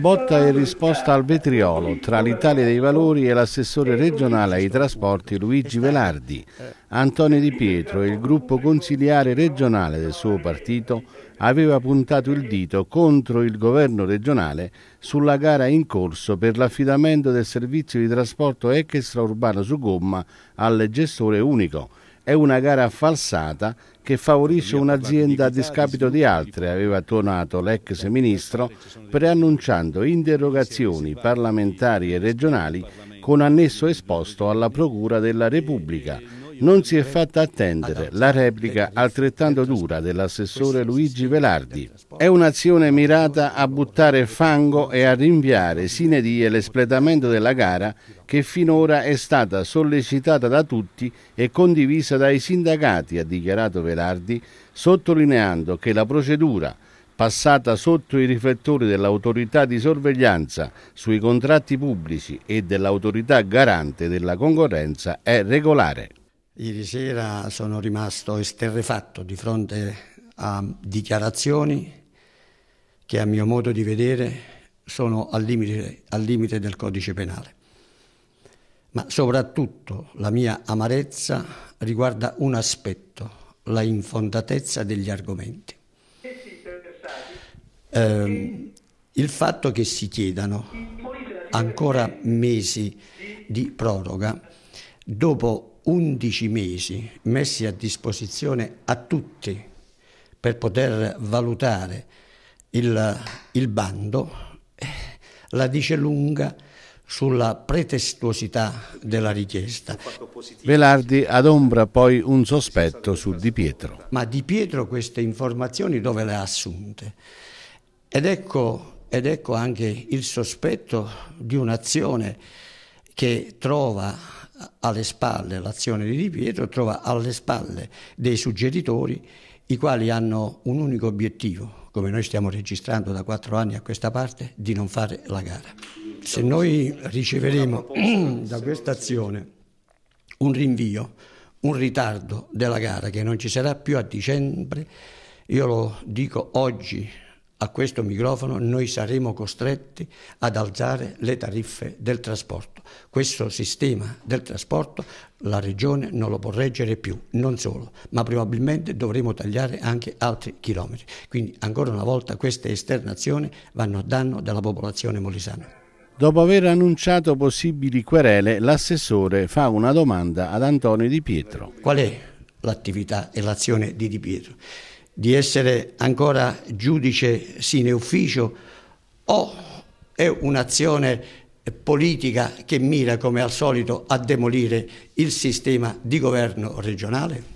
Botta e risposta al vetriolo tra l'Italia dei Valori e l'assessore regionale ai trasporti Luigi Velardi. Antonio Di Pietro e il gruppo consiliare regionale del suo partito aveva puntato il dito contro il governo regionale sulla gara in corso per l'affidamento del servizio di trasporto extraurbano su gomma al gestore unico è una gara falsata che favorisce un'azienda a discapito di altre, aveva tonato l'ex ministro, preannunciando interrogazioni parlamentari e regionali con annesso esposto alla Procura della Repubblica non si è fatta attendere la replica altrettanto dura dell'assessore Luigi Velardi. È un'azione mirata a buttare fango e a rinviare sine die l'espletamento della gara che finora è stata sollecitata da tutti e condivisa dai sindacati, ha dichiarato Velardi, sottolineando che la procedura passata sotto i riflettori dell'autorità di sorveglianza sui contratti pubblici e dell'autorità garante della concorrenza è regolare. Ieri sera sono rimasto esterrefatto di fronte a dichiarazioni che a mio modo di vedere sono al limite, al limite del codice penale. Ma soprattutto la mia amarezza riguarda un aspetto, la infondatezza degli argomenti. Eh, il fatto che si chiedano ancora mesi di proroga dopo 11 mesi messi a disposizione a tutti per poter valutare il, il bando, la dice lunga sulla pretestuosità della richiesta. Velardi adombra poi un sospetto su Di Pietro. Ma Di Pietro queste informazioni dove le ha assunte? Ed ecco, ed ecco anche il sospetto di un'azione che trova alle spalle l'azione di Di Pietro, trova alle spalle dei suggeritori i quali hanno un unico obiettivo, come noi stiamo registrando da quattro anni a questa parte, di non fare la gara. Se noi riceveremo da questa azione un rinvio, un ritardo della gara che non ci sarà più a dicembre, io lo dico oggi a questo microfono noi saremo costretti ad alzare le tariffe del trasporto. Questo sistema del trasporto la Regione non lo può reggere più, non solo, ma probabilmente dovremo tagliare anche altri chilometri. Quindi ancora una volta queste esternazioni vanno a danno della popolazione molisana. Dopo aver annunciato possibili querele, l'assessore fa una domanda ad Antonio Di Pietro. Qual è l'attività e l'azione di Di Pietro? di essere ancora giudice sine ufficio o è un'azione politica che mira come al solito a demolire il sistema di governo regionale?